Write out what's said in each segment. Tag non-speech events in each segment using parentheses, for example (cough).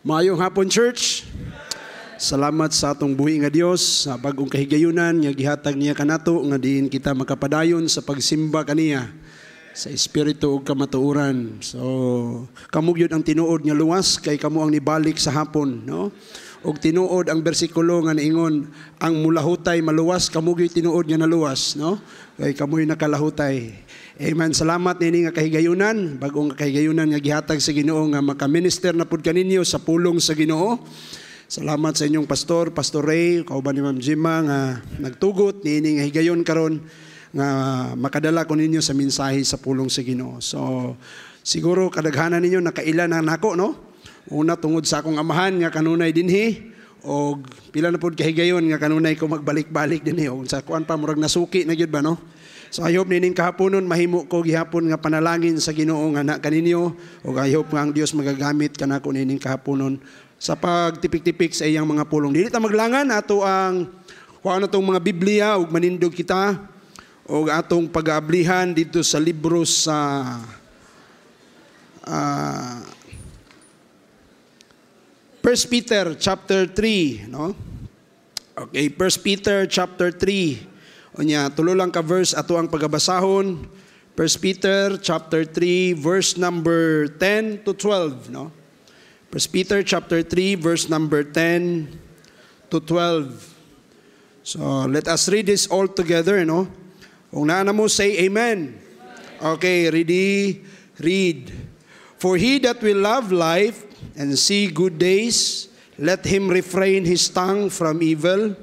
Maayong hapon, church. Salamat sa atong buhi nga Dios sa bagong kahigayunan nga gihatag niya kanato nga diin kita makapadayon sa pagsimba kaniya sa espiritu ug kamatuoran. So kamo ang tinuod nga luwas kay kamo ang nibalik sa hapon, no? Og tinuod ang bersikulo nga niingon ang mulahutay maluwas kamo gyud tinuod nga naluwas, no? Kay kamoy nakalahutay. Amen. Salamat nini nga kahigayunan, bagong kahigayunan nga gihatag sa Ginoo nga maka-minister na pud kaninyo sa pulong sa Ginoo. Salamat sa inyong pastor, Pastor Ray, kauban ni Ma'am Jima nga nagtugot niini nga higayon karon na makadala ko ninyo sa mensahe sa pulong sa Ginoo. So siguro kadaghanan ninyo nakaila na nako no. Una tungod sa akong amahan nga kanunay dinhi o pila na pud kahigayon nga kanunay ko magbalik-balik dinhi o sa kuan pa murag nasuki na gyud ba no. So I hope nining kahaponon mahimo ko gihapon nga panalangin sa Ginoo nga na kaninyo ug I hope nga ang Dios magagamit kanako nining kahaponon sa pagtipik-tipik sa iyang mga pulong. Dili ta maglangan ato ang kuha na mga Biblia ug manindog kita o atong pag-aablihan dito sa libro sa uh, ah, 1 Peter chapter 3, no? Okay, 1 Peter chapter 3. Unya, tulo lang ka verse ato ang pagabasahon. 1 Peter chapter 3 verse number 10 to 12, no? 1 Peter chapter 3 verse number 10 to 12. So, let us read this all together, no? Kung naana mo, say amen. Okay, ready? Read. For he that will love life and see good days, let him refrain his tongue from evil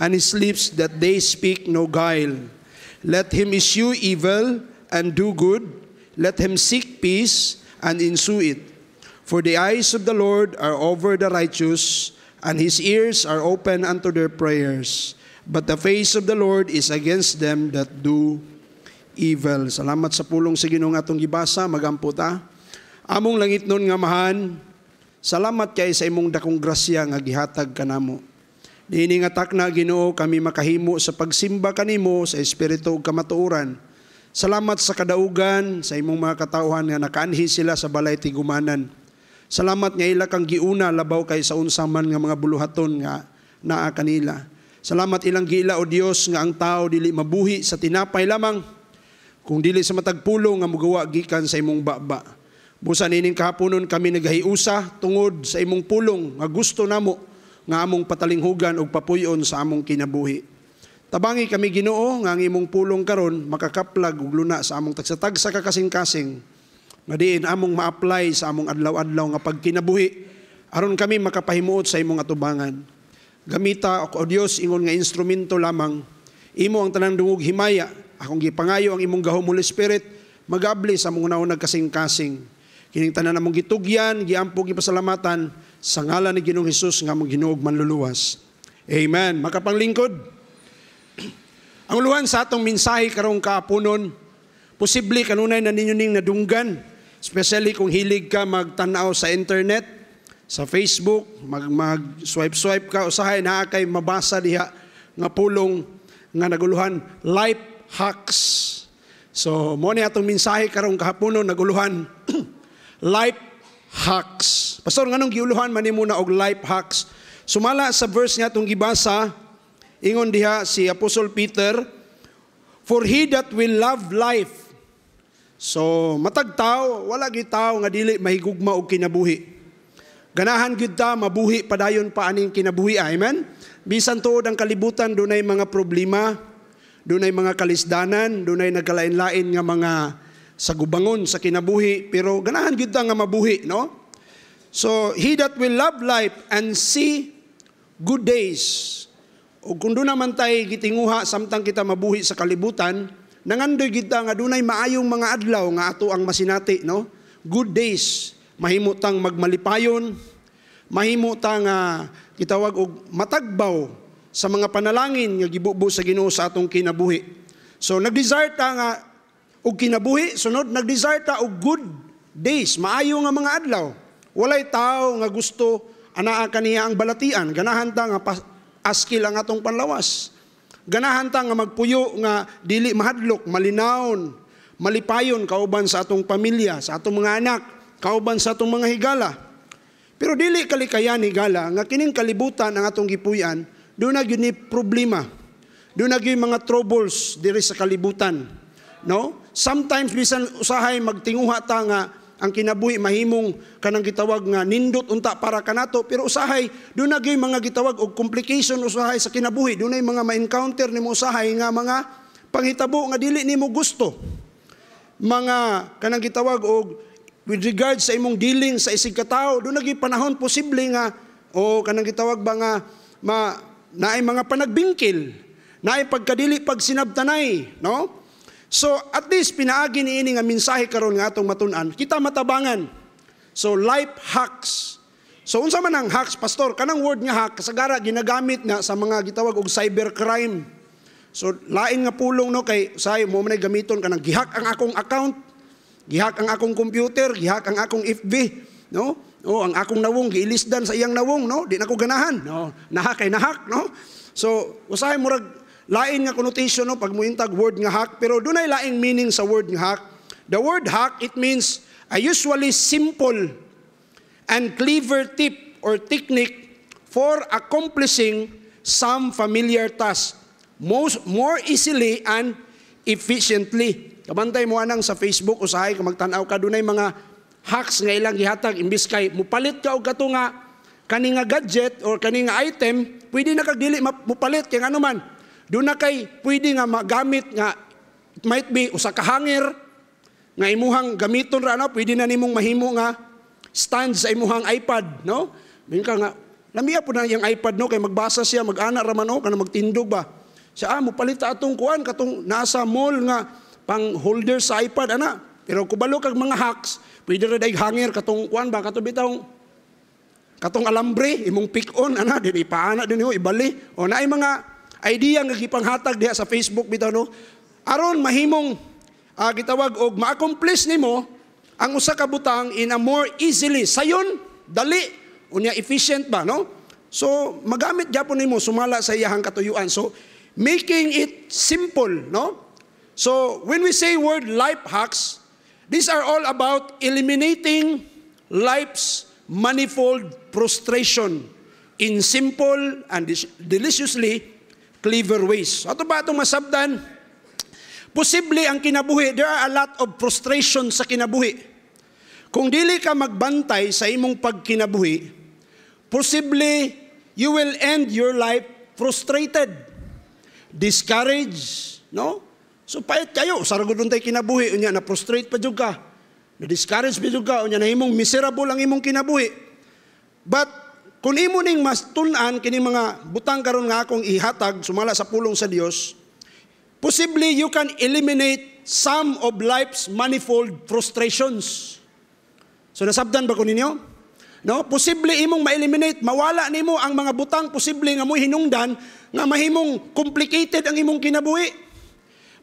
and his lips that they speak no guile. Let him eschew evil and do good. Let him seek peace and ensue it. For the eyes of the Lord are over the righteous, and his ears are open unto their prayers. But the face of the Lord is against them that do evil. Salamat sa pulong sa Ginoong atong gibasa, magampo ta. Among langit nun nga mahan, salamat kay sa imong dakong grasya nga gihatag kanamo. Dini nga takna Ginoo kami makahimo sa pagsimba kanimo sa espiritu ug kamatuoran. Salamat sa kadaugan sa imong mga katawhan nga nakaanhi sila sa balay tigumanan. Salamat nga ila kang giuna labaw kay sa unsang man nga mga buluhaton nga naa kanila. Salamat ilang gila o Dios nga ang tao dili mabuhi sa tinapay lamang kung dili sa matag nga mugawa gikan sa imong baba. Busa nining kahaponon kami naghahiusa tungod sa imong pulong nga gusto namo nga among patalinghugan og papuyon sa among kinabuhi. Tabangi kami Ginoo nga ang imong pulong karon makakaplag og luna sa among tagsatagsa ka kasing-kasing nga diin among ma-apply sa among adlaw-adlaw nga pagkinabuhi aron kami makapahimuot sa imong atubangan. Gamita o Dios ingon nga instrumento lamang. Imo ang tanang dungog himaya, akong gipangayo ang imong gahom Holy Spirit, magabli sa mong naon nagkasing-kasing. Kining tanan among gitugyan, giampog gipasalamatan sa ngalan ni Ginoong Hesus nga among Ginoog manluluwas. Amen. Makapanglingkod. (clears throat) Ang luhan sa atong mensahe karong kaapunon, posible kanunay na ninyo ning nadunggan, especially kung hilig ka magtanaw sa internet, sa Facebook, mag, mag swipe swipe ka usahay na kay mabasa diha nga pulong nga naguluhan life hacks. So mo ni atong mensahe karong kahapon naguluhan (clears throat) life hacks. Pastor nganong giuluhan man nimo na og life hacks? Sumala sa verse nga atong gibasa ingon diha si Apostle Peter for he that will love life. So matag tao wala gyud nga dili mahigugma og kinabuhi. Ganahan gid ta mabuhi padayon pa aning kinabuhi. Amen. Bisan tuod ang kalibutan dunay mga problema, dunay mga kalisdanan, dunay nagkalain-lain nga mga sagubangon sa kinabuhi, pero ganahan gid ta nga mabuhi, no? So, he that will love life and see good days. O kung doon naman tayo gitinguha samtang kita mabuhi sa kalibutan, nangandoy kita nga dunay maayong mga adlaw nga ato ang masinati, no? Good days mahimutang magmalipayon, mahimutang uh, ah, gitawag og matagbaw sa mga panalangin nga gibubo sa Ginoo sa atong kinabuhi. So nagdesire ta nga og kinabuhi, sunod nagdesire ta og good days, maayo nga mga adlaw. Walay tao nga gusto anaa kaniya ang balatian, ganahan ta nga askil ang atong panlawas. Ganahan ta nga magpuyo nga dili mahadlok, malinawon, malipayon kauban sa atong pamilya, sa atong mga anak, kauban sa atong mga higala. Pero dili kalikayan higala nga kining kalibutan ang atong gipuy-an, do na gyud ni problema. Do na gyud mga troubles diri sa kalibutan. No? Sometimes bisan usahay magtinguha ta nga ang kinabuhi mahimong kanang gitawag nga nindot unta para kanato pero usahay do na gyud mga gitawag og complication usahay sa kinabuhi do na mga ma-encounter nimo usahay nga mga panghitabo nga dili nimo gusto mga kanang gitawag og with regard sa imong dealing sa isig katao do lagi panahon posible nga o kanang gitawag ba nga ma naay mga panagbingkil naay pagkadili pag sinabtanay no so at least pinaagi ni ini nga mensahe karon nga atong matun-an kita matabangan so life hacks So unsa man ang hacks pastor kanang word nga hack kasagara ginagamit na sa mga gitawag og cybercrime. So lain nga pulong no kay say mo man gamiton kanang gihack ang akong account Gihak ang akong computer, gihak ang akong FB, no? Oh, ang akong nawong giilisdan sa iyang nawong, no? Di na ko ganahan, no? Nahak kay nahak, no? So, usahay murag lain nga connotation no pag muintag word nga hack, pero dunay laing meaning sa word nga hack. The word hack it means a usually simple and clever tip or technique for accomplishing some familiar task most more easily and efficiently. Kabantay mo anang sa Facebook usahay kung magtanaw ka dunay mga hacks nga ilang gihatag imbis kay mupalit ka og kato nga kani nga gadget or kani nga item pwede na kag dili mupalit kay ano man do na kay pwede nga magamit nga it might be usa ka hanger nga imuhang gamiton ra no pwede na nimong mahimo nga stand sa imuhang iPad no bingka nga lamiya po na yung iPad no kay magbasa siya mag-ana ra man no oh, kana magtindog ba siya ah, mupalit atong kuan katong nasa mall nga pang holder sa iPad, ana. Pero kubalo kag mga hacks, pwede ra rin hanger katong kuan ba, katong bitaw katong alambre, imong pick on, ana, diri ipaana din ho, ibali. O na mga idea nga gipanghatag diha sa Facebook bitaw no. Aron mahimong uh, gitawag og ma-accomplish nimo ang usa ka butang in a more easily. Sayon dali unya efficient ba no? So magamit gyapon nimo sumala sa iyahang katuyuan. So making it simple no? So when we say word life hacks, these are all about eliminating life's manifold frustration in simple and deliciously clever ways. Ato ba itong masabdan? Posible ang kinabuhi, there are a lot of frustration sa kinabuhi. Kung dili ka magbantay sa imong pagkinabuhi, posible you will end your life frustrated, discouraged, no? So pait kayo, saragudon tayo kinabuhi, unya na prostrate pa jud ka. Na discourage pa jud ka, unya na imong miserable ang imong kinabuhi. But kung imo ning mas tun kini mga butang karon nga akong ihatag sumala sa pulong sa Dios, possibly you can eliminate some of life's manifold frustrations. So nasabdan ba ko ninyo? No, posible imong ma-eliminate, mawala nimo ang mga butang posible nga mo hinungdan nga mahimong complicated ang imong kinabuhi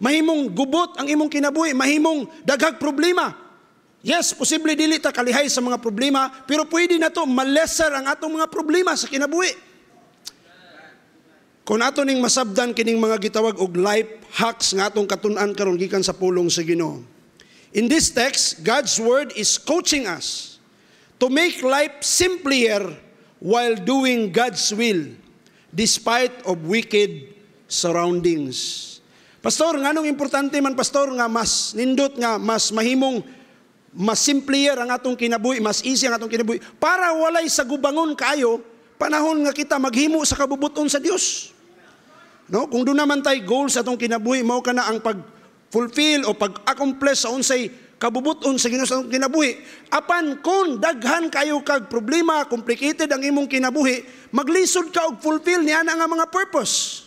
mahimong gubot ang imong kinabuhi, mahimong daghag problema. Yes, posible dili ta kalihay sa mga problema, pero pwede na to malesser ang atong mga problema sa kinabuhi. Kung ato ning masabdan kining mga gitawag og life hacks nga atong katun-an karon gikan sa pulong sa Ginoo. In this text, God's word is coaching us to make life simpler while doing God's will despite of wicked surroundings. Pastor, nga nung importante man, Pastor, nga mas nindot, nga mas mahimong, mas simplier ang atong kinabuhi, mas easy ang atong kinabuhi. Para walay sa gubangon kayo, panahon nga kita maghimo sa kabubuton sa Dios. No? Kung doon naman tayo goals atong kinabuhi, mao ka na ang pag-fulfill o pag-accomplish sa unsay kabubuton sa Ginoo sa atong kinabuhi. Apan kung daghan kayo kag problema, complicated ang imong kinabuhi, maglisod ka og fulfill niya na nga mga purpose.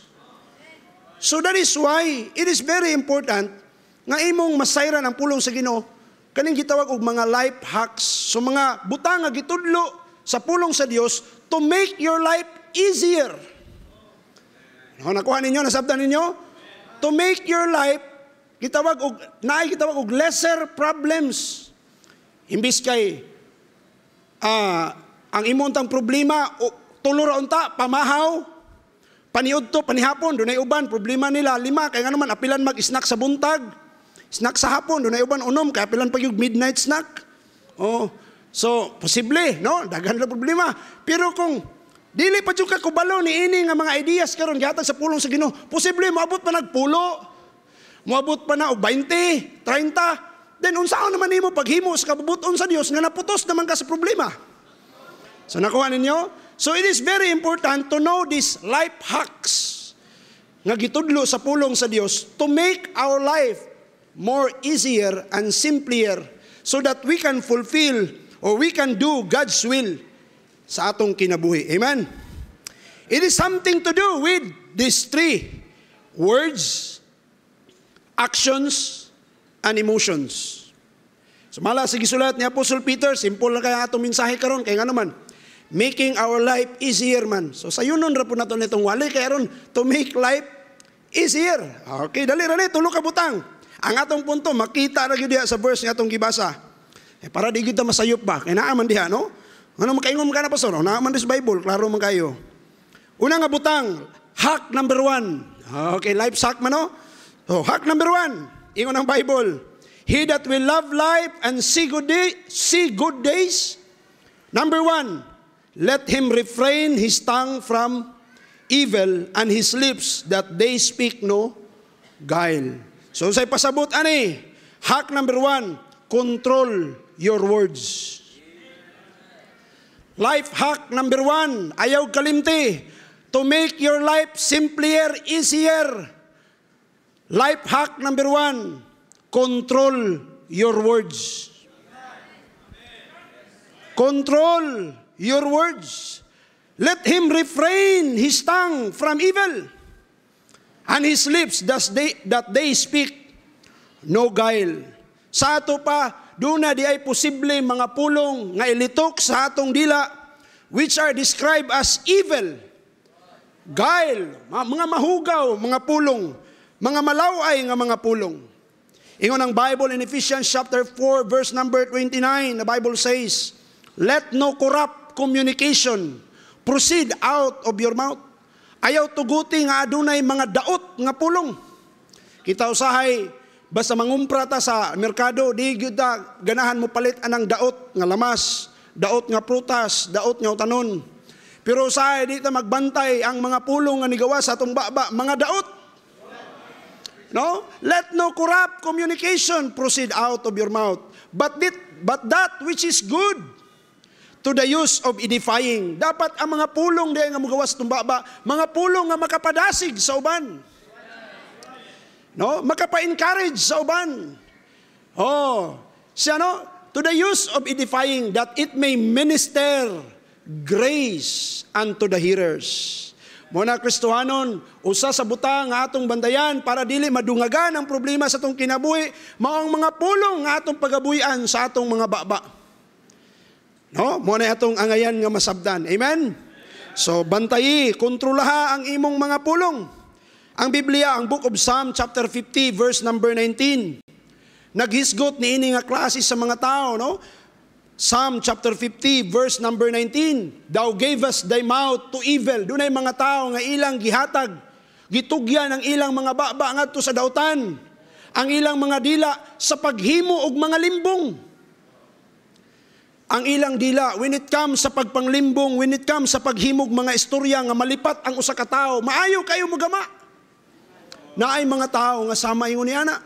So that is why it is very important nga imong masayran ang pulong sa Ginoo kaning gitawag og mga life hacks so mga butang nga gitudlo sa pulong sa Dios to make your life easier. No, nakuha ninyo, nasabtan ninyo? To make your life, gitawag og, naay gitawag og lesser problems. Imbis kay, ah, uh, ang tang problema, o, tulura unta, pamahaw, Paniudto, panihapon, dunay uban, problema nila, lima, kaya nga naman, apilan mag-snack sa buntag. Snack sa hapon, dunay uban, unom, kaya apilan pa yung midnight snack. Oh, so, posible, no? Daghan lang problema. Pero kung dili pa jud ka ni ini nga mga ideas karon gihatag sa pulong sa Ginoo, posible moabot pa nagpulo. Moabot pa na og 20, 30. Then unsaon naman nimo paghimo sa kabubuton sa Dios nga naputos naman ka sa problema. So nakuha ninyo? So it is very important to know these life hacks nga gitudlo sa pulong sa Dios to make our life more easier and simpler so that we can fulfill or we can do God's will sa atong kinabuhi. Amen? It is something to do with these three words, actions, and emotions. So mala sa gisulat ni Apostle Peter, simple lang kaya atong mensahe karon kay nga naman, making our life easier man. So sa yunon ra po nato nitong walay kay to make life easier. Okay, dali ra ni ka butang. Ang atong punto makita ra gyud diha sa verse nga atong gibasa. Eh, para di gyud ta masayop ba. Kay naa man diha no? Ano makaingon ka na pastor? Oh, naa man sa Bible, klaro man kayo. Una nga butang, hack number one. Okay, life hack man no? So, hack number one, ingon ang Bible. He that will love life and see good, day, see good days, number one, Let him refrain his tongue from evil and his lips that they speak no guile. So say pasabot ani, hack number one, control your words. Life hack number one, ayaw kalimti. To make your life simpler, easier. Life hack number one, control your words. Control your words. Let him refrain his tongue from evil, and his lips does they, that they speak no guile. Sa ato pa, duna di ay posible mga pulong nga ilitok sa atong dila, which are described as evil, guile, mga mahugaw, mga pulong, mga malaway nga mga pulong. Ingon ang Bible in Ephesians chapter 4 verse number 29, the Bible says, Let no corrupt communication proceed out of your mouth. Ayaw tuguti nga adunay mga daot nga pulong. Kita usahay basta mangumpra ta sa merkado di gyud ganahan mo palit anang daot nga lamas, daot nga prutas, daot nga utanon. Pero usahay di ta magbantay ang mga pulong nga nigawa sa atong baba mga daot. No? Let no corrupt communication proceed out of your mouth, but that, but that which is good to the use of edifying. Dapat ang mga pulong diay nga mugawas tumbaba, mga pulong nga makapadasig sa uban. No, makapa-encourage sa uban. Oh, si ano? To the use of edifying that it may minister grace unto the hearers. Muna Kristohanon, usa sa butang nga atong bandayan para dili madungagan ang problema sa atong kinabuhi, mao ang mga pulong nga atong pagabuyan sa atong mga baba. No? Oh, Muna atong angayan nga masabdan. Amen? So, bantayi, kontrolaha ang imong mga pulong. Ang Biblia, ang Book of Psalm, chapter 50, verse number 19. Naghisgot ni ini nga klase sa mga tao, no? Psalm chapter 50, verse number 19. Thou gave us thy mouth to evil. Dunay mga tao nga ilang gihatag. Gitugyan ang ilang mga baba ngadto sa dautan. Ang ilang mga dila sa paghimo og mga limbong ang ilang dila. When it comes sa pagpanglimbong, when it comes sa paghimog mga istorya nga malipat ang usa ka tawo, maayo kayo mugama. Na ay mga tawo nga sama ingon ni ana.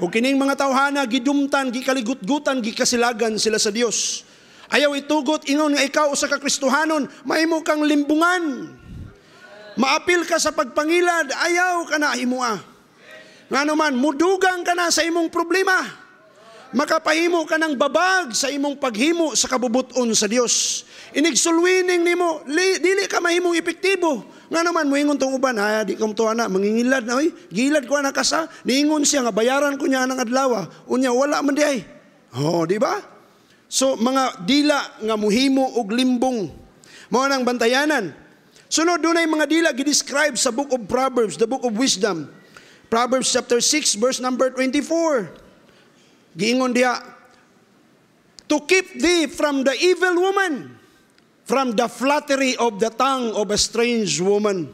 O kining mga tawhana gidumtan, gikaligutgutan, gikasilagan sila sa Dios. Ayaw itugot ingon nga ikaw usa ka Kristohanon, mahimo kang limbungan. Maapil ka sa pagpangilad, ayaw kana na himua. Nga naman, mudugang kana sa imong problema makapahimo ka ng babag sa imong paghimo sa kabubuton sa Dios. Inigsulwining nimo, dili ka mahimong epektibo. Nga naman, moingon tong uban, ha, di ko to ana, mangingilad na, oy, gilad ko ana kasa, niingon siya nga, bayaran ko niya ng adlaw. Ah. Unya, wala man di ay. Oh, di ba? So, mga dila nga muhimo og limbong. Mao nang bantayanan. Sunod dunay mga dila gidescribe sa Book of Proverbs, the Book of Wisdom. Proverbs chapter 6 verse number 24. Giingon dia, to keep thee from the evil woman, from the flattery of the tongue of a strange woman.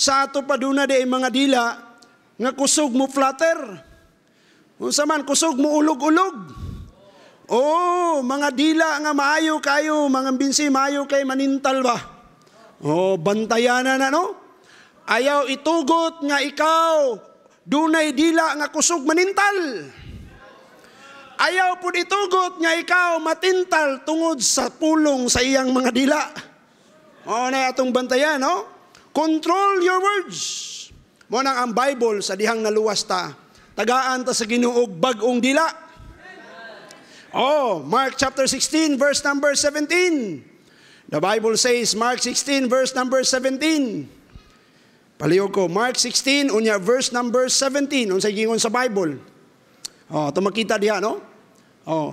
Sa ato pa duna di mga dila, nga kusog mo flatter. Unsa man kusog mo ulog-ulog. Oh, mga dila nga maayo kayo, mga binsi maayo kay manintal ba? Oh, bantayanan na no? Ayaw itugot nga ikaw dunay dila nga kusog manintal ayaw pud itugot nga ikaw matintal tungod sa pulong sa iyang mga dila. Mao na atong bantayan, no? Control your words. Mo nang ang Bible sa dihang naluwas ta. Tagaan ta sa Ginuog bag-ong dila. Oh, Mark chapter 16 verse number 17. The Bible says Mark 16 verse number 17. Paliog ko Mark 16 unya verse number 17 unsay gingon sa Bible. Oh, tumakita diha no? Oh.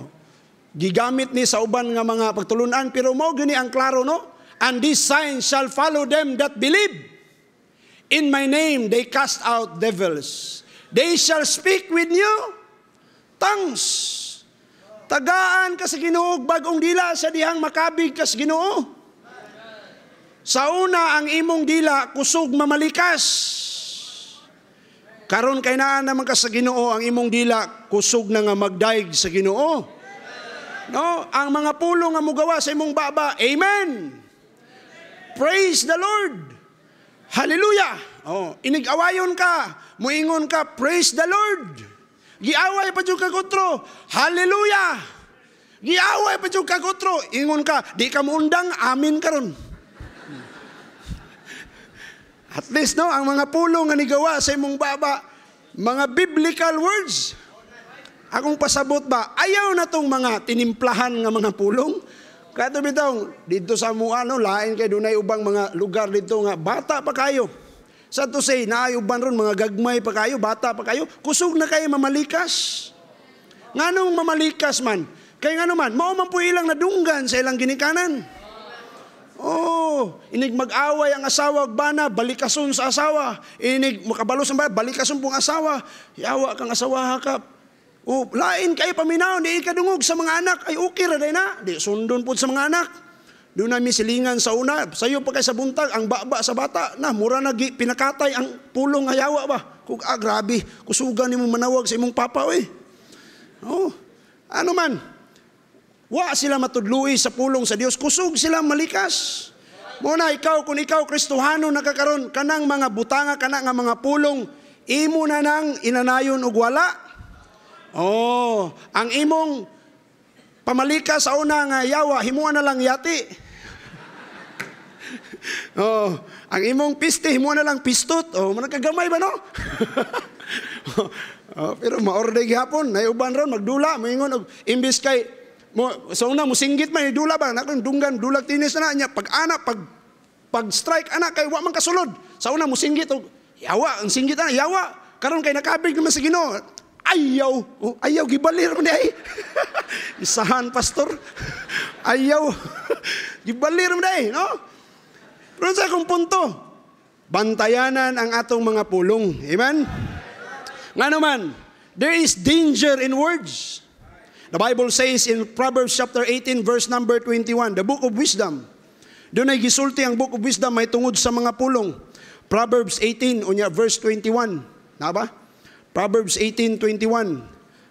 Gigamit ni sa uban nga mga pagtulunan pero mao gani ang klaro no? And these signs shall follow them that believe. In my name they cast out devils. They shall speak with new tongues. Tagaan kasi sa Ginoo bagong dila sa dihang makabig ka Ginoo. Sa una ang imong dila kusog mamalikas. Karon kay naa naman ka sa Ginoo ang imong dila kusog na nga magdayeg sa Ginoo. No, ang mga pulong nga mugawa sa imong baba. Amen. Praise the Lord. Hallelujah. Oh, inigawayon ka, muingon ka, praise the Lord. Giaway pa jud ka kutro. Hallelujah. Giaway pa jud ka kutro, ingon ka, di ka muundang, amin karon. At least no, ang mga pulong nga nigawa sa imong baba, mga biblical words. Akong pasabot ba, ayaw na tong mga tinimplahan nga mga pulong. Kato bitong, dito sa mga ano, lain kay dunay ubang mga lugar dito nga, bata pa kayo. Sa to say, naayuban ron, mga gagmay pa kayo, bata pa kayo, kusog na kayo mamalikas. Nganong mamalikas man, kay nga naman, mao man po ilang nadunggan sa ilang ginikanan. Oh, inig mag-away ang asawa og bana, balikason sa asawa. Inig makabalo sa balikason pong asawa. Yawa kang asawa hakap. O, oh, lain kay paminaw, ni ikadungog sa mga anak. Ay, okay ra na. Di sundon po sa mga anak. Doon na misilingan sa una. Sayo pa kay sa buntag, ang baba sa bata. Na, mura na pinakatay ang pulong ayawa ba. Kung ah, grabe, kusugan ni mo manawag sa imong papa, oy. Oh, ano man, Wa sila matudlui sa pulong sa Dios, kusog sila malikas. Muna ikaw kung ikaw Kristohano nakakaron kanang mga butanga kana nga mga pulong imo na nang inanayon og wala. Oh, ang imong pamalika sa una nga yawa himuan na lang yati. (laughs) oh, ang imong piste himuan na lang pistot. Oh, manakagamay ba no? (laughs) oh, pero maorday gihapon, nay uban ron magdula, moingon og imbis kay mo, sa una, musinggit man, eh, dula ba? Nakon, dunggan, dulag tinis na nya Pag anak, pag, pag strike anak, kay wa man kasulod. Sa una, musinggit. O, oh, yawa, ang singgit na, yawa. Karon kay nakabig naman sa ginoo. Ayaw. O, oh, ayaw, gibalir mo ay. Eh. (laughs) Isahan, pastor. Ayaw. (laughs) gibalir mo ay, eh, no? Pero sa akong punto, bantayanan ang atong mga pulong. Amen? nganuman there is danger in words. The Bible says in Proverbs chapter 18 verse number 21, the book of wisdom. Doon ay gisulti ang book of wisdom may tungod sa mga pulong. Proverbs 18 unya verse 21. Na ba? Proverbs 18:21.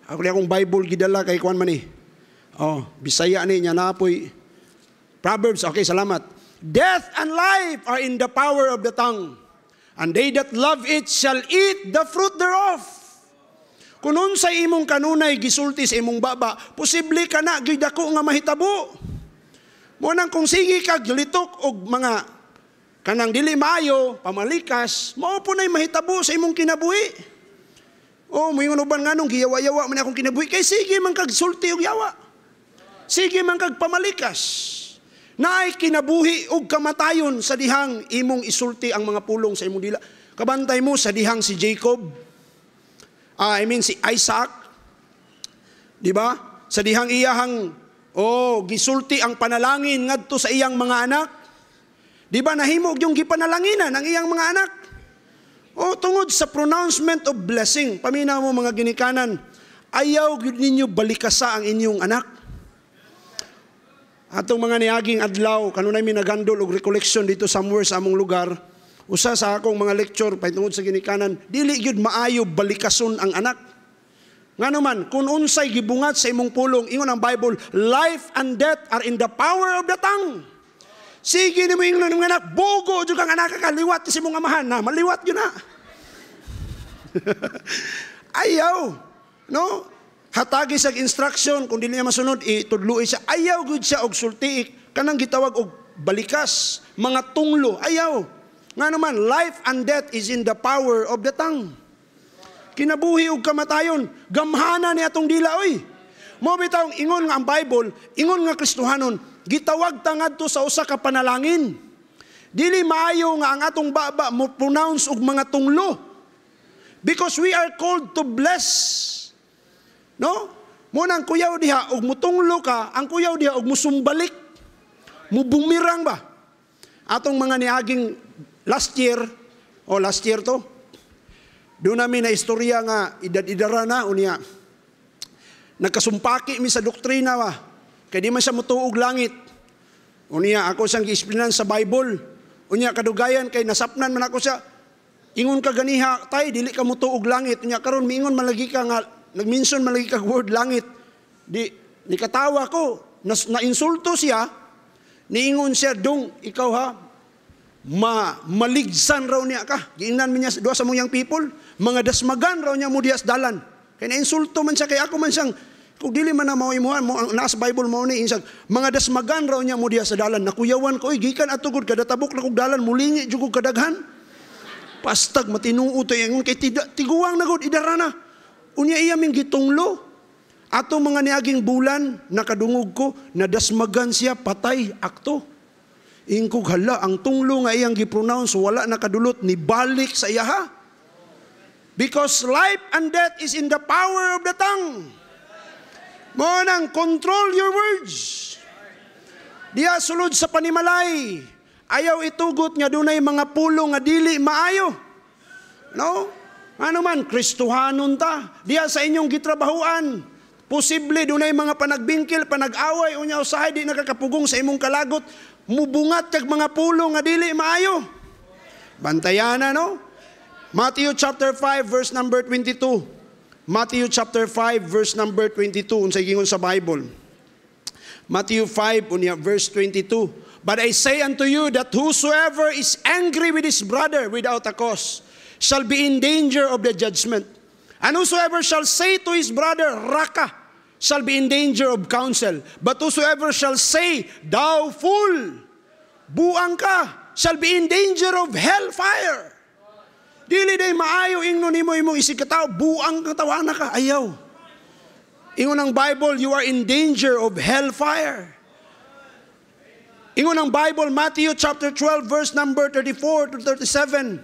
Ako akong Bible gidala kay kuan man ni. Oh, Bisaya ni nya napoy. Proverbs, okay, salamat. Death and life are in the power of the tongue, and they that love it shall eat the fruit thereof. Kung unsay imong kanunay gisulti sa imong baba, posible ka na gid ako nga mahitabo. Mo nang kung sige ka litok og mga kanang dili maayo, pamalikas, mao po nay mahitabo sa imong kinabuhi. Oh, mo ingon uban nganong giyawa-yawa man akong kinabuhi kay sige man kag sulti og yawa. Sige man kag pamalikas. Naay kinabuhi og kamatayon sa dihang imong isulti ang mga pulong sa imong dila. Kabantay mo sa dihang si Jacob, uh, I mean si Isaac, di ba? Sa dihang iyahang, oh, gisulti ang panalangin ngadto sa iyang mga anak. Di ba nahimog yung gipanalanginan ang iyang mga anak? O oh, tungod sa pronouncement of blessing, paminaw mo mga ginikanan, ayaw ninyo balikasa ang inyong anak. Atong mga niaging adlaw, kanunay minagandol og recollection dito somewhere sa among lugar, usa sa akong mga lecture pahitungod sa ginikanan, dili gyud maayo balikason ang anak. Nga naman, kung unsay gibungat sa imong pulong, ingon ang Bible, life and death are in the power of the tongue. Sige ni mo ingon ng anak, bugo jud kang anak kaliwat sa imong amahan na, maliwat gyud na. (laughs) Ayaw. No? Hatagi sa instruction kung dili niya masunod, itudluin siya. Ayaw gud siya og sultiik kanang gitawag og balikas, mga tunglo. Ayaw. Nga naman, life and death is in the power of the tongue. Kinabuhi og kamatayon, gamhana ni atong dila oy. Mo bitaw ingon nga ang Bible, ingon nga Kristohanon, gitawag ta ngadto sa usa ka panalangin. Dili maayo nga ang atong baba mo pronounce og mga tunglo. Because we are called to bless. No? Mo nang kuyaw diha og mutunglo ka, ang kuyaw diha og musumbalik. Mubumirang ba? Atong mga niaging last year, o oh last year to, doon namin na istorya nga idad-idara na unya. Nagkasumpaki mi sa doktrina wa. Kay di man siya mutuog langit. Unya ako siyang giisplinan sa Bible. Unya kadugayan kay nasapnan man ako siya. Ingon ka ganiha tay dili ka mutuog langit. Unya karon miingon malagi ka nga nagmention malagi ka word langit. Di nikatawa ko na, na insulto siya. Niingon siya dong ikaw ha ma maligsan raw niya ka. Giingnan niya duha sa muyang people, mga dasmagan raw niya mo dias dalan. Kay na insulto man siya kay ako man siyang kung dili man na mao imuhan mo ang nasa Bible mao ni insag mga dasmagan raw niya mo diya sa dalan nakuyawan ko gikan atugod kada tabok na kog dalan mulingi jud kadaghan pastag matinuo to ingon eh. kay tiguang na gud idara na unya iya ming gitunglo ato mga niaging bulan nakadungog ko na nadasmagan siya patay akto Ingkog hala, ang tunglo nga iyang gipronounce, wala nakadulot ni balik sa iya ha. Because life and death is in the power of the tongue. Mo nang control your words. Diya sulod sa panimalay. Ayaw itugot nga dunay mga pulo nga dili maayo. No? Ano man, Kristuhanon ta. Diya sa inyong gitrabahuan. Posible dunay mga panagbingkil, panag-away, unya usahay, di nakakapugong sa imong kalagot mubungat kag mga pulo nga dili maayo. Bantayana no? Matthew chapter 5 verse number 22. Matthew chapter 5 verse number 22 unsay gingon sa Bible. Matthew 5 unya verse 22. But I say unto you that whosoever is angry with his brother without a cause shall be in danger of the judgment. And whosoever shall say to his brother, Raka, shall be in danger of counsel, but whosoever shall say, Thou fool, buang ka, shall be in danger of hellfire. Dili day maayo ingno nimo imong isikataw, buang katawana ka, ayaw. Ingon ang Bible, you are in danger of hellfire. Ingon ang Bible, Matthew chapter 12, verse number 34 to 37.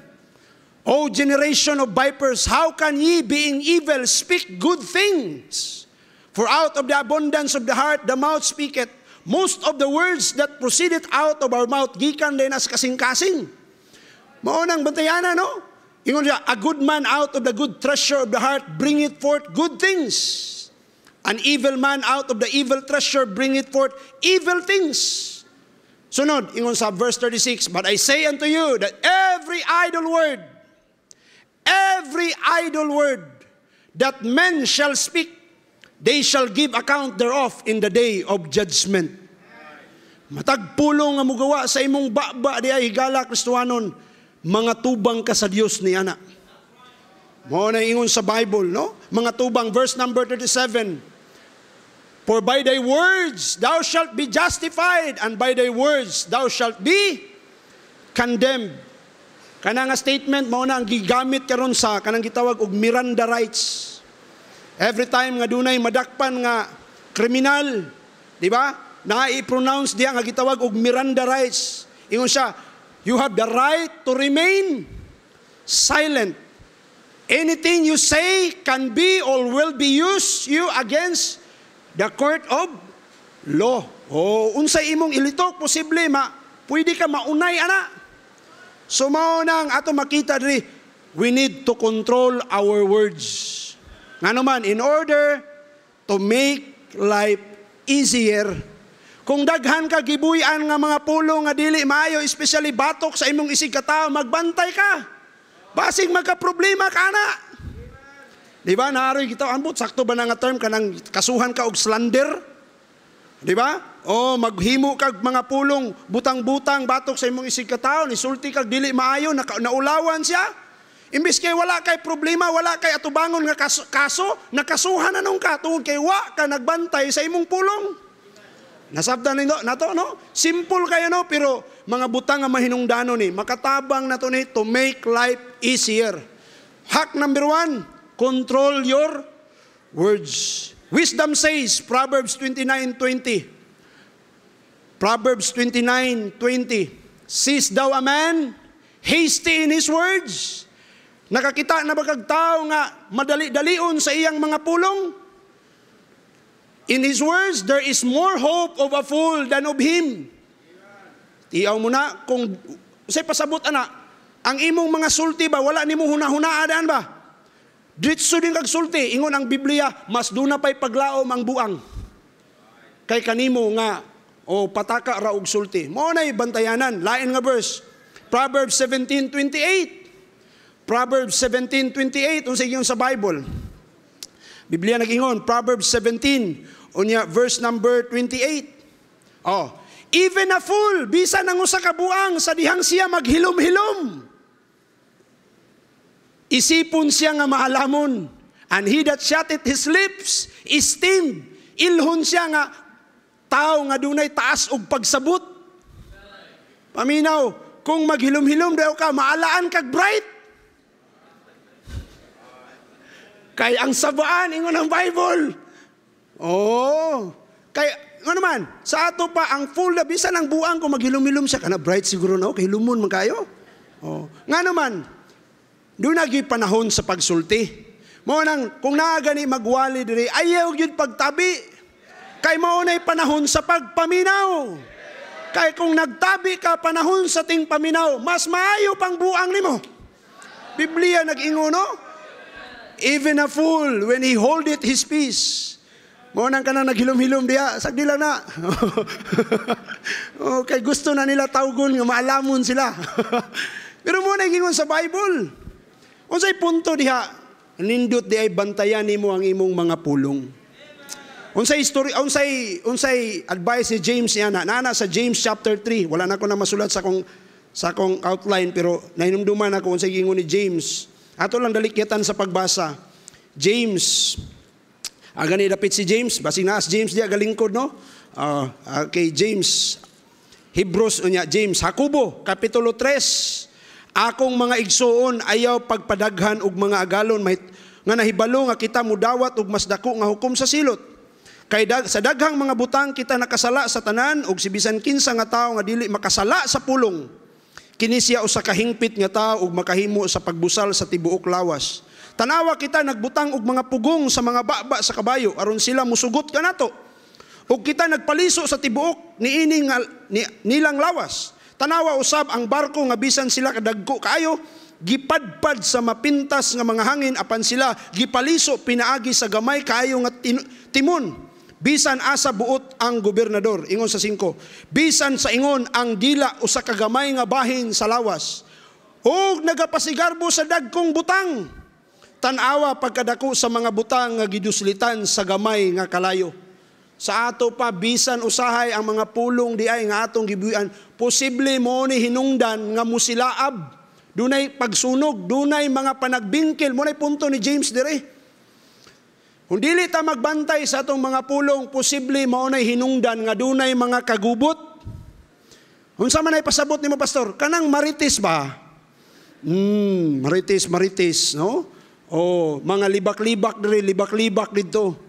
O generation of vipers, how can ye, being evil, speak good things? For out of the abundance of the heart, the mouth speaketh. Most of the words that proceeded out of our mouth, gikan din as kasing-kasing. Maunang bantayana, no? Ingon siya, a good man out of the good treasure of the heart bringeth forth good things. An evil man out of the evil treasure bringeth forth evil things. Sunod, ingon sa verse 36, But I say unto you that every idle word, every idle word that men shall speak, They shall give account thereof in the day of judgment. Matagpulong pulong nga mugawa sa imong baba di ay higala Kristohanon, mga tubang ka sa Dios ni ana. Mo na ingon sa Bible, no? Mga tubang verse number 37. For by thy words thou shalt be justified, and by thy words thou shalt be condemned. Kanang statement mao na ang gigamit karon sa kanang gitawag og Miranda rights. Every time nga dunay madakpan nga kriminal, di ba? Nai-pronounce diya nga gitawag og Miranda rights. Ingon siya, you have the right to remain silent. Anything you say can be or will be used you against the court of law. O oh, unsay imong ilitok posible ma pwede ka maunay ana. So mao nang ato makita diri we need to control our words. Nga naman, in order to make life easier, kung daghan ka gibuyan nga mga pulo nga dili maayo, especially batok sa imong isig katao, magbantay ka. Basig magka-problema ka na. Di ba? Naaroy kita, ambot, sakto ba na nga term kanang kasuhan ka og slander? Di ba? O maghimo kag mga pulong, butang-butang, batok sa imong isig katao, nisulti kag dili maayo, naulawan siya. Imbis kay wala kay problema, wala kay atubangon nga kaso, kaso nakasuhan na nung katungod kay wa ka nagbantay sa imong pulong. Nasabdan nito na to, no? Simple kayo, no? Pero mga butang nga mahinungdano ni, makatabang na to ni to make life easier. Hack number one, control your words. Wisdom says, Proverbs 29.20, Proverbs 29.20, Sees thou a man hasty in his words, Nakakita na ba kag tao nga madali-dalion sa iyang mga pulong? In His words, there is more hope of a fool than of him. Tiyaw mo na kung, say pasabot ana, ang imong mga sulti ba, wala ni mo hunahunaan ba? Dritso din kag sulti, ingon ang Biblia, mas doon na pa'y paglaom ang buang. Kay kanimo nga, o oh, pataka raog sulti. Mo na'y bantayanan, lain nga verse. Proverbs 17:28. Proverbs 17:28 unsa iyon sa Bible. Biblia nagingon Proverbs 17 unya verse number 28. Oh, even a fool bisan ang usa ka buang sa dihang siya maghilom-hilom. Isipon siya nga maalamon. And he that shutteth his lips esteemed. Ilhon siya nga tao nga dunay taas og pagsabot. Paminaw, kung maghilom-hilom daw ka, maalaan kag bright. Kay ang sabaan, ingon ang Bible. Oh, kay ano man, sa ato pa ang full na bisan ang buang ko maghilom-hilom siya kana bright siguro na oh, kay lumon man kayo. Oh, nga naman. Do nagi panahon sa pagsulti. Mo nang kung naa gani magwali diri, ayaw gyud pagtabi. Kay mao nay panahon sa pagpaminaw. Kay kung nagtabi ka panahon sa ting paminaw, mas maayo pang buang nimo. Biblia nag-ingon no? Oh, Even a fool, when he hold it, his peace. Mo nang kana naghilom-hilom diya, sagdi lang na. (laughs) okay, gusto na nila tawgon nga maalamon sila. (laughs) Pero mo nang sa Bible. Unsay punto diha? Nindot di ay bantayan nimo ang imong mga pulong. Unsay story, unsay unsay advice ni James niya na nana sa James chapter 3. Wala na ko na masulat sa kong sa kong outline pero nahinumduman ako unsay gingon ni James Ato lang dalikyatan sa pagbasa. James, ang gani dapit si James, Basi naas James diya galingkod no? Uh, ah, okay, ah, James, Hebrews unya James, Hakubo, Kapitulo 3. Akong mga igsuon ayaw pagpadaghan og mga agalon may nga nahibalo nga kita mudawat og mas dako nga hukom sa silot. Kay dag, sa daghang mga butang kita nakasala sa tanan og si bisan kinsa nga tawo nga dili makasala sa pulong Kini siya usa ka hingpit nga tao ug makahimo sa pagbusal sa tibuok lawas. Tanawa kita nagbutang og mga pugong sa mga baba sa kabayo aron sila musugot kanato. Og kita nagpaliso sa tibuok niining nga ni, nilang lawas. Tanawa usab ang barko nga bisan sila kadagko kaayo gipadpad sa mapintas nga mga hangin apan sila gipaliso pinaagi sa gamay kaayo nga timon bisan asa buot ang gobernador ingon sa singko bisan sa ingon ang dila usa ka gamay nga bahin sa lawas ug nagapasigarbo sa dagkong butang tanawa pagkadako sa mga butang nga giduslitan sa gamay nga kalayo sa ato pa bisan usahay ang mga pulong diay nga atong gibuyan posible mo ni hinungdan nga musilaab dunay pagsunog dunay mga panagbingkil mo punto ni James dire kung dili ta magbantay sa atong mga pulong, posible nay hinungdan nga dunay mga kagubot. Unsa man ay pasabot nimo pastor? Kanang maritis ba? Mm, maritis, maritis, no? O mga libak-libak diri, libak-libak didto.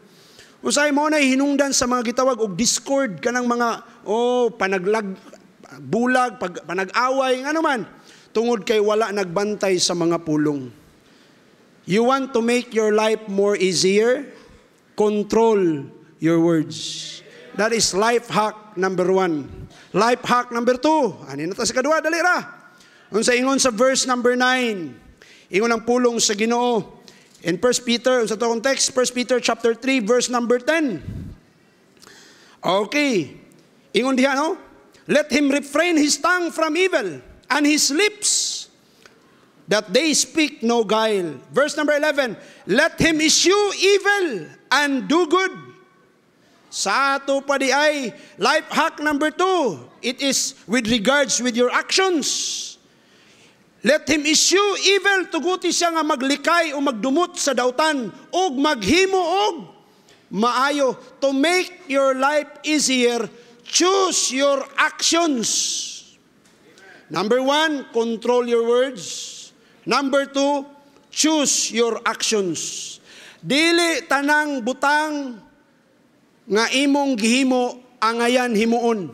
Unsay mo nay hinungdan sa mga gitawag og discord kanang mga oh panaglag bulag pag, panag-away ngano man tungod kay wala nagbantay sa mga pulong. You want to make your life more easier? Control your words. That is life hack number one. Life hack number two. Ani na ta sa kadua? Dali ra. Unsa ingon sa verse number 9. Ingon ang pulong sa Ginoo. In 1 Peter, unsa to text? 1 Peter chapter 3 verse number 10. Okay. Ingon diha no? Let him refrain his tongue from evil and his lips that they speak no guile. Verse number 11, Let him issue evil and do good. Sa ato pa di ay, life hack number two, it is with regards with your actions. Let him issue evil, tuguti siya nga maglikay o magdumot sa dautan, o maghimo o maayo. To make your life easier, choose your actions. Number one, control your words. Number two, choose your actions. Dili tanang butang nga imong gihimo angayan himuon.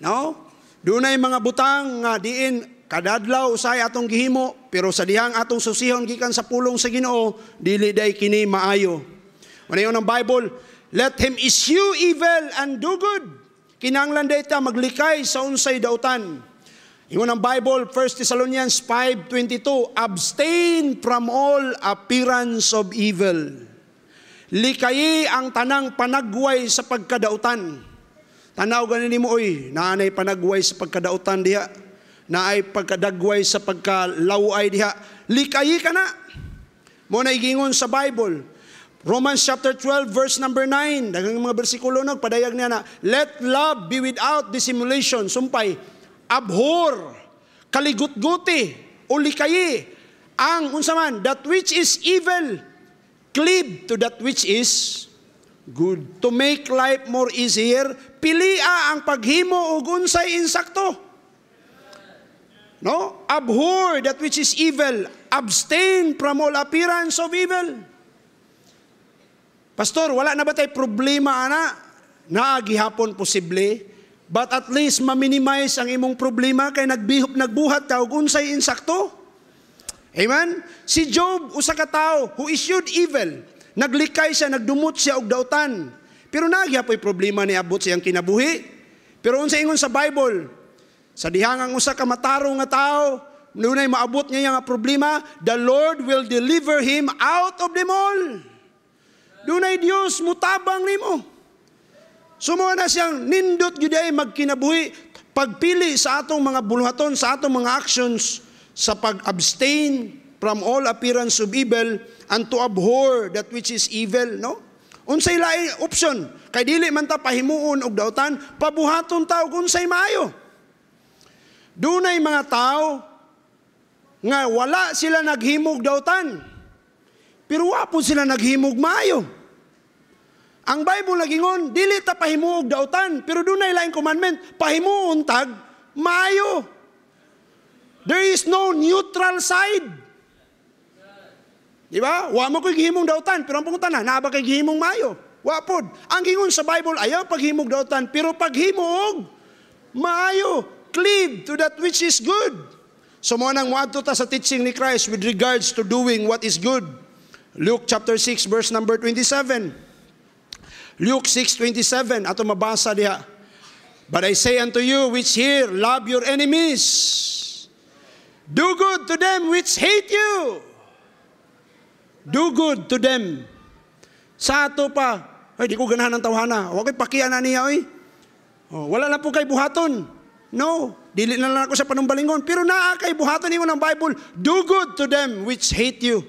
No? Dunay mga butang nga diin kadadlaw usay atong gihimo pero sa dihang atong susihon gikan sa pulong sa Ginoo dili day kini maayo. Manayon ang Bible, let him issue evil and do good. Kinanglan day ta maglikay sa unsay dautan. Ingon ang Bible, 1 Thessalonians 5.22, Abstain from all appearance of evil. Likayi ang tanang panagway sa pagkadautan. Tanaw ganin ni mo, oy, naanay panagway sa pagkadautan diha. Naay pagkadagway sa pagkalaway diha. Likayi ka na. Mo na igingon sa Bible. Romans chapter 12 verse number 9, daghang mga bersikulo nagpadayag niya na let love be without dissimulation. Sumpay, abhor, kaligutguti, ulikayi, ang unsaman, that which is evil, cleave to that which is good. To make life more easier, pilia ang paghimo og unsay insakto. No? Abhor that which is evil. Abstain from all appearance of evil. Pastor, wala na ba tayo problema ana? Naagihapon posible But at least ma-minimize ang imong problema kay nagbihop nagbuhat ka og unsay insakto. Amen. Si Job usa ka tawo who issued evil. Naglikay siya, nagdumot siya og dautan. Pero pay problema ni abot siyang kinabuhi. Pero unsa ingon sa Bible, sa dihang ang usa ka matarong nga tawo, Nunay maabot niya nga problema, the Lord will deliver him out of them all. Dunay Dios mutabang nimo. Sumo na siyang nindot juday magkinabuhi pagpili sa atong mga buluhaton, sa atong mga actions, sa pag-abstain from all appearance of evil and to abhor that which is evil, no? Unsay lain option kay dili man ta pahimuon og dautan, pabuhaton ta og unsay maayo. Dunay mga tao nga wala sila naghimog dautan. Pero wa sila naghimog maayo. Ang Bible nagingon, dili ta pahimuog dautan, pero dunay lain commandment, pahimuon tag maayo. There is no neutral side. Di ba? Wa mo ko'y gihimong dautan, pero ang pungutan na, ba kay gihimong maayo? Wa pod. Ang gingon sa Bible, ayaw paghimog dautan, pero paghimuog maayo. Cleave to that which is good. So mo nang muadto ta sa teaching ni Christ with regards to doing what is good. Luke chapter 6 verse number 27. Luke 6:27 ato mabasa diha. But I say unto you which hear, love your enemies. Do good to them which hate you. Do good to them. Sa ato pa, ay di ko ganahan ang tawhana. Huwag kayo pakianan niya, oy. Oh, wala lang po kay buhaton. No, dili na lang ako sa panumbalingon. Pero naa kay buhaton niyo ng Bible, do good to them which hate you.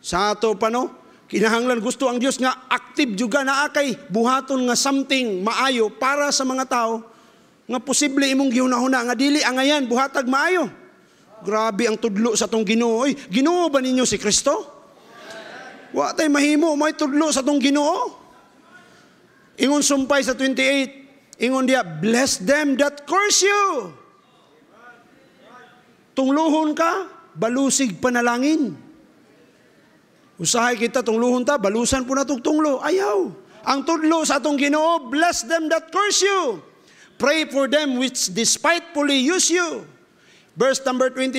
Sa ato pa, no? Kinahanglan gusto ang Dios nga active juga na akay buhaton nga something maayo para sa mga tao nga posible imong giunahuna nga dili angayan buhatag maayo. Grabe ang tudlo sa tong Ginoo. Oy, Ginoo ba ninyo si Kristo? Wa tay mahimo may tudlo sa tong Ginoo. Ingon sumpay sa 28, ingon diya, bless them that curse you. Tungluhon ka, balusig panalangin. Usahay kita tong luhunta, balusan po na itong Ayaw. Ang tudlo sa atong ginoo, bless them that curse you. Pray for them which despitefully use you. Verse number 29,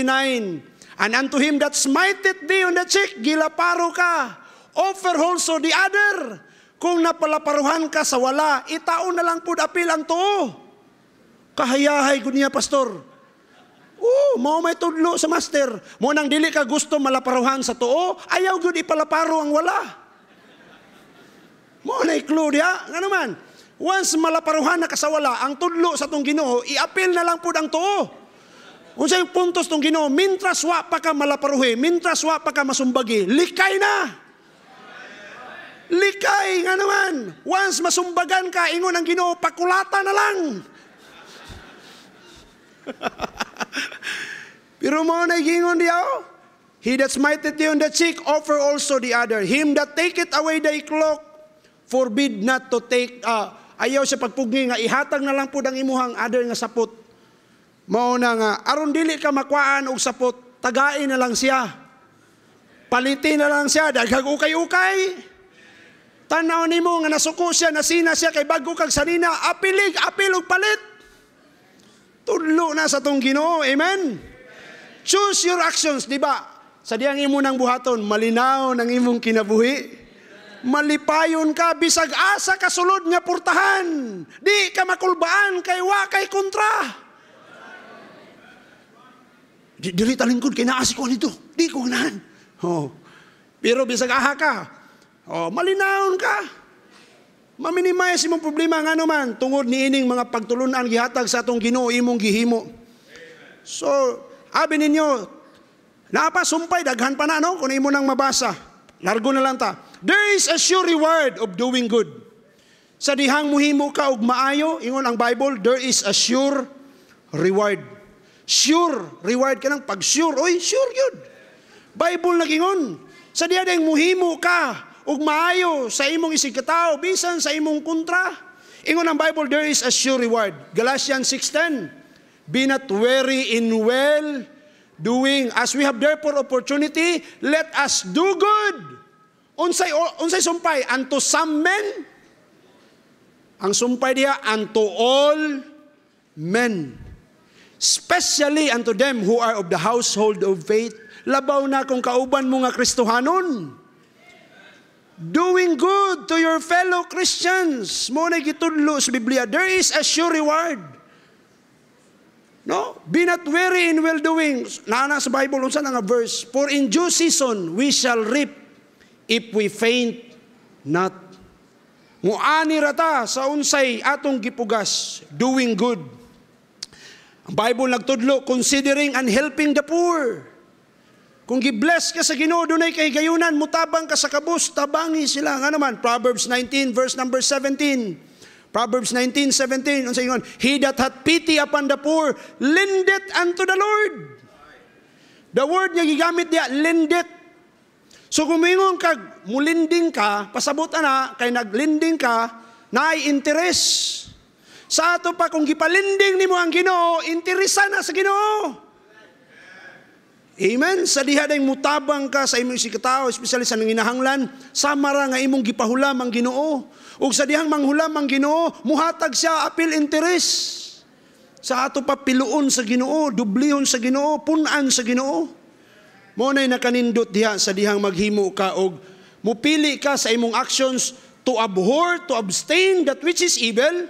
And unto him that smiteth thee on the cheek, gilaparo ka. Offer also the other. Kung napalaparuhan ka sa wala, itaon na lang po dapil ang tuo. Kahayahay ko niya, Pastor. Oo, mao may tudlo sa master. Mo nang dili ka gusto malaparuhan sa tuo, ayaw gud ipalaparo ang wala. Mo na clue diha, nga naman. Once malaparuhan na kasawala, ang tudlo sa tong Ginoo, iapil na lang pud ang tuo. Unsa yung puntos tong Ginoo, mintras wa pa ka malaparuhi, mintras wa pa ka masumbagi, likay na. Likay nga naman. Once masumbagan ka, ingon ang Ginoo, pakulata na lang. (laughs) (laughs) Pero mo na gingon diaw, He that smiteth thee on the cheek, offer also the other. Him that taketh away thy cloak, forbid not to take, uh, ayaw siya pagpugni nga, ihatag na lang po ng imuhang other nga sapot. Mauna nga, aron dili ka makwaan og sapot, tagain na lang siya. Palitin na lang siya, daghag ukay-ukay. Tanaw nimo nga nasuko siya, nasina siya kay bago kag sanina, apilig, apilog palit. Tudlo na sa tong Ginoo. Amen? Amen? Choose your actions, di ba? Sa diyang imo ng buhaton, malinaw ng imong kinabuhi. Malipayon ka bisag asa kasulod nga purtahan. Di ka makulbaan kay wa kay kontra. Di diri talingkod kay naasi ko nito. Di ko ganahan. Oh. Pero bisag aha ka. Oh, malinaw ka. Maminimize imong problema nga naman tungod ni ining mga pagtulunan gihatag sa atong Ginoo imong gihimo. So, abi ninyo napasumpay daghan pa na no kun imo nang mabasa. Largo na lang ta. There is a sure reward of doing good. Sa dihang muhimo ka og maayo, ingon ang Bible, there is a sure reward. Sure reward ka ng pag sure, oy sure yun. Bible nagingon. Sa diha muhimo ka ug maayo sa imong isigkataw bisan sa imong kontra. Ingon ang Bible, there is a sure reward. Galatians 6.10 Be not weary in well doing. As we have therefore opportunity, let us do good. Unsay, unsay sumpay? Unto some men. Ang sumpay diya, unto all men. Especially unto them who are of the household of faith. Labaw na kung kauban mga Kristohanon doing good to your fellow Christians. Mo na gitudlo sa Biblia, there is a sure reward. No? Be not weary in well-doing. Nana sa Bible, unsa na nga verse, For in due season we shall reap if we faint not. Muani rata sa unsay atong gipugas, doing good. Ang Bible nagtudlo, considering and helping the poor. Kung gibless ka sa Ginoo dunay kay gayunan mutabang ka sa kabus tabangi sila nga naman Proverbs 19 verse number 17 Proverbs 19:17 unsa ingon He that hath pity upon the poor lendeth unto the Lord The word niya gigamit niya lendeth So kung mingon kag mulinding ka pasabot ana kay naglinding ka naay interes Sa ato pa kung gipalinding nimo ang Ginoo interesa na sa Ginoo Amen. Sa diha day mutabang ka sa imong isikataw, especially sa nanginahanglan, sama ra nga imong gipahulam ang Ginoo. Ug sa dihang manghulam ang Ginoo, muhatag siya apil interes. Sa ato pa piluon sa Ginoo, dublihon sa Ginoo, punan sa Ginoo. Mo nay nakanindot diha sa dihang maghimo ka og mupili ka sa imong actions to abhor, to abstain that which is evil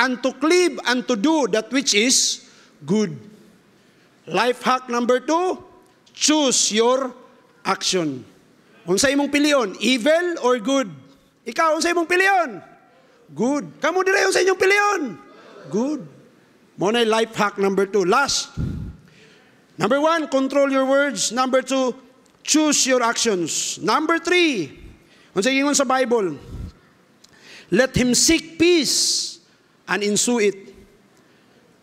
and to cleave and to do that which is good. Life hack number two, Choose your action. Unsa imong pilion? evil or good? Ikaw, unsa imong pilion? Good. Kamu dire unsa inyong pilion? Good. Mo na life hack number two. Last. Number one, control your words. Number two, choose your actions. Number three, unsa gingon sa Bible? Let him seek peace and ensue it.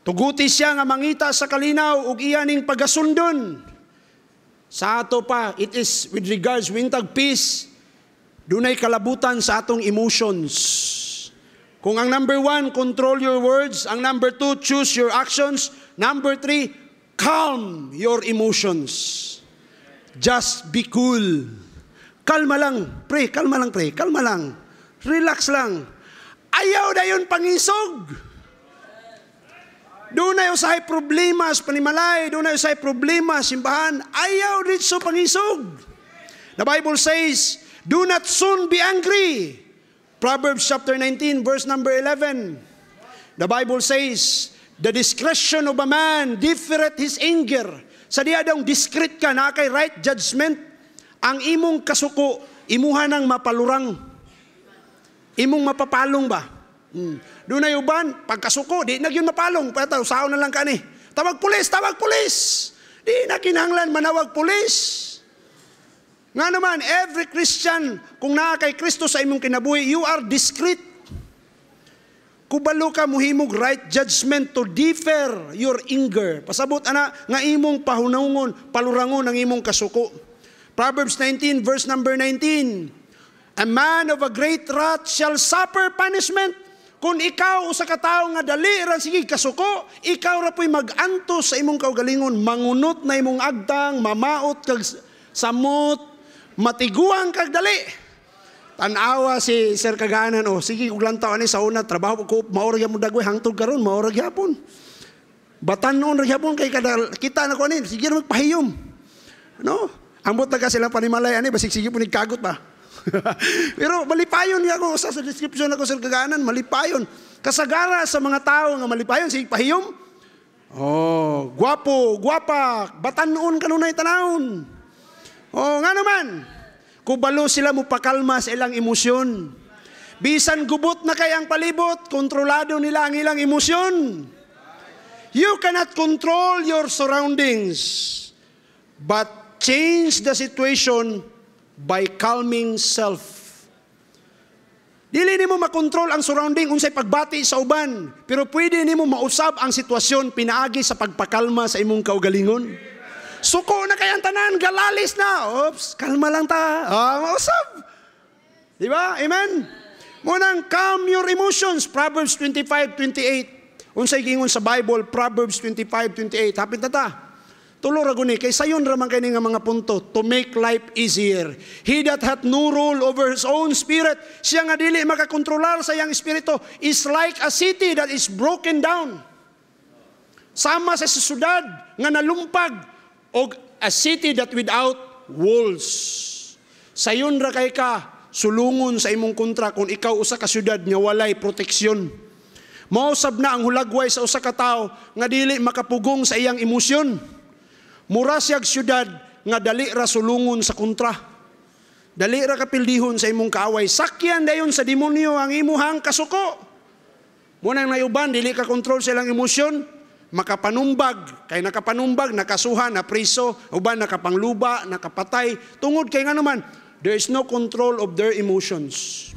Tuguti siya nga mangita sa kalinaw ug iyaning pagasundon. Sa ato pa, it is with regards wintag peace, dunay kalabutan sa atong emotions. Kung ang number one, control your words. Ang number two, choose your actions. Number three, calm your emotions. Just be cool. Kalma lang, pre, kalma lang, pre, kalma lang. Relax lang. Ayaw na yun pangisog. Dunay usahay problema sa panimalay, dunay usahay problema sa simbahan, ayaw rin sa pangisog. The Bible says, Do not soon be angry. Proverbs chapter 19, verse number 11. The Bible says, The discretion of a man differeth his anger. Sa diya daw, discreet ka na kay right judgment. Ang imong kasuko, imuha ng mapalurang. Imong mapapalong ba? Hmm. Doon na uban, pagkasuko, di na yun mapalong. Pero usahaw na lang kani. Tawag pulis, tawag pulis. Di na kinahanglan manawag pulis. Nga naman, every Christian, kung naa kay Kristo sa imong kinabuhi, you are discreet. Kubalo ka muhimog right judgment to defer your anger. Pasabot ana nga imong pahunungon, palurangon ang imong kasuko. Proverbs 19 verse number 19. A man of a great wrath shall suffer punishment kung ikaw usa ka tawo nga dali ra sige kasuko, ikaw ra puy magantos sa imong kaugalingon, mangunot na imong agdang, mamaot kag samot, matiguang kag dali. Tanawa si Sir Kaganan oh, sige ug lang ani sa una trabaho ko maorag mo dagway hangtod karon, maorag Batan Batanon ra gyapon kay kada kita na ko ani, sige magpahiyom. No? Ambot na ka sila panimalay ani basig sige po kagot ba. (laughs) Pero malipayon nga ako sa, description ako sa kaganan, malipayon. Kasagara sa mga tao nga malipayon, si pahiyom. Oh, guwapo, guwapa, batanon kanunay tanawon. Oh, nga naman. Kubalo sila mo pakalma sa ilang emosyon. Bisan gubot na kay ang palibot, kontrolado nila ang ilang emosyon. You cannot control your surroundings, but change the situation by calming self. Dili nimo makontrol ang surrounding unsay pagbati sa uban, pero pwede nimo mausab ang sitwasyon pinaagi sa pagpakalma sa imong kaugalingon. Suko na kay ang tanan, galalis na. Oops, kalma lang ta. Ah, mausab. Di ba? Amen. Munang calm your emotions. Proverbs 25:28. Unsay gingon sa Bible, Proverbs 25:28. Hapit na ta. Tulo ra guni kay sayon ra man kini nga mga punto to make life easier. He that hath no rule over his own spirit, siya nga dili makakontrolar sa iyang espiritu is like a city that is broken down. Sama sa siyudad nga nalumpag og a city that without walls. Sayon ra kay ka sulungon sa imong kontra kung ikaw usa ka siyudad nga walay proteksyon. Mausab na ang hulagway sa usa ka tawo nga dili makapugong sa iyang emosyon. Mura siyag syudad nga dali ra sulungon sa kontra. Dali ra kapildihon sa imong kaaway. Sakyan dayon sa demonyo ang imuhang kasuko. Munang nayuban, dili ka control sa ilang emosyon, makapanumbag. Kay nakapanumbag, nakasuha, napriso, uban nakapangluba, nakapatay. Tungod kay nga naman, there is no control of their emotions.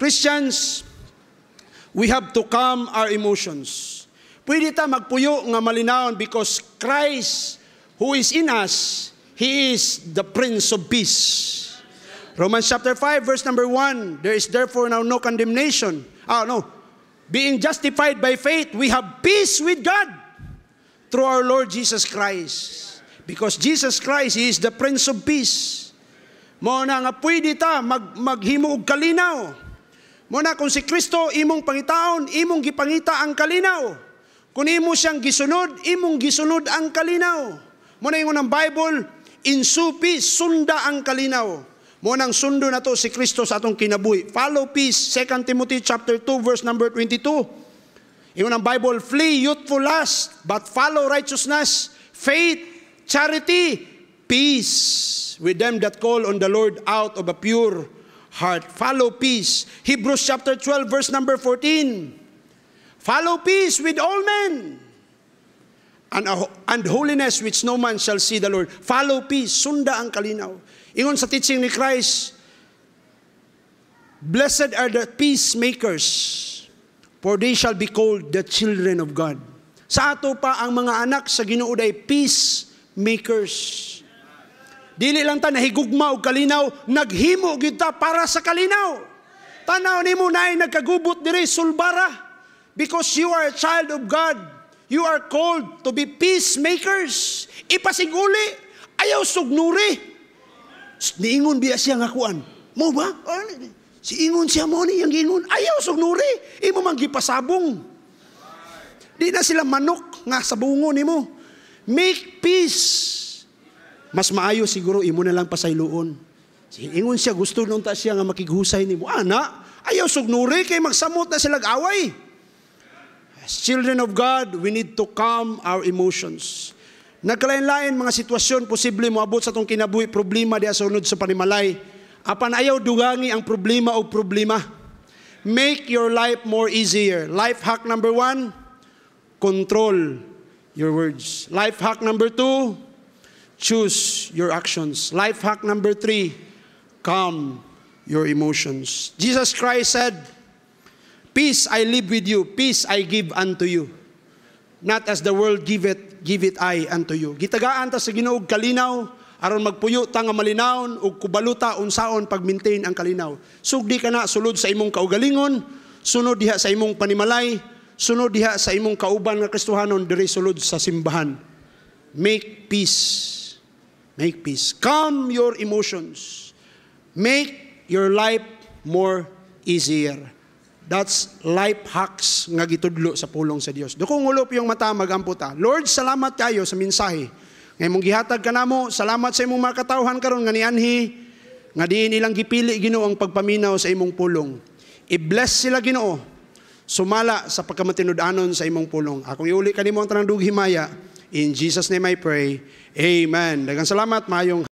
Christians, we have to calm our emotions. Pwede ta magpuyo nga malinawon because Christ who is in us, He is the Prince of Peace. Romans chapter 5, verse number 1, There is therefore now no condemnation. Oh, no. Being justified by faith, we have peace with God through our Lord Jesus Christ. Because Jesus Christ is the Prince of Peace. Muna nga pwede ta mag, maghimo og kalinaw. Muna kung si Kristo imong pangitaon, imong gipangita ang kalinaw. Kung imo siyang gisunod, imong gisunod ang kalinaw. Muna yung ang Bible, insupi, sunda ang kalinaw. Muna ang sundo na to si Kristo sa atong kinabuhi. Follow peace, 2 Timothy chapter 2, verse number 22. Yung ang Bible, flee youthful lust, but follow righteousness, faith, charity, peace with them that call on the Lord out of a pure heart. Follow peace. Hebrews chapter 12, verse number 14. Follow peace with all men and, and holiness which no man shall see the Lord. Follow peace, sunda ang kalinaw. Ingon sa teaching ni Christ, Blessed are the peacemakers, for they shall be called the children of God. Sa ato pa ang mga anak sa Ginoo day peacemakers. Dili lang ta nahigugma og kalinaw, naghimo kita para sa kalinaw. Tanaw nimo nay nagkagubot diri sulbara because you are a child of God. You are called to be peacemakers. Ipasinguli, ayaw sugnuri. Niingon biya siya nga kuan. Mo ba? Ah, si ingon siya mo ni ang ingon. Ayaw sugnuri. Imo mang gipasabong. Di na sila manok nga sa bungo nimo. Make peace. Mas maayo siguro imo na lang pasayloon. Si ingon siya gusto nung ta siya nga makighusay nimo. Ana, ayaw sugnuri kay magsamot na sila away. As children of God, we need to calm our emotions. Nagkalain-lain mga sitwasyon, posible mo moabot sa itong kinabuhi problema di asunod sa panimalay. Apan ayaw dugangi ang problema o problema. Make your life more easier. Life hack number one, control your words. Life hack number two, choose your actions. Life hack number three, calm your emotions. Jesus Christ said, Peace I live with you, peace I give unto you. Not as the world give it, give it I unto you. Gitagaan ta sa Ginoog kalinaw aron magpuyo ta nga malinawon ug kubaluta unsaon pag-maintain ang kalinaw. Sugdi so, ka na sulod sa imong kaugalingon, sunod diha sa imong panimalay, sunod diha sa imong kauban nga Kristohanon diri sulod sa simbahan. Make peace. Make peace. Calm your emotions. Make your life more easier. That's life hacks nga gitudlo sa pulong sa Dios. Dukong ngulo yung mata magamputa. Lord, salamat kayo sa mensahe. Ngay mong gihatag kanamo, salamat sa imong mga katawhan karon nga anhi nga diin ilang gipili Ginoo ang pagpaminaw sa imong pulong. I-bless sila Ginoo. Sumala sa pagkamatinud-anon sa imong pulong. Akong iuli kanimo ang tanang dughimaya. In Jesus name I pray. Amen. Dagan salamat mayong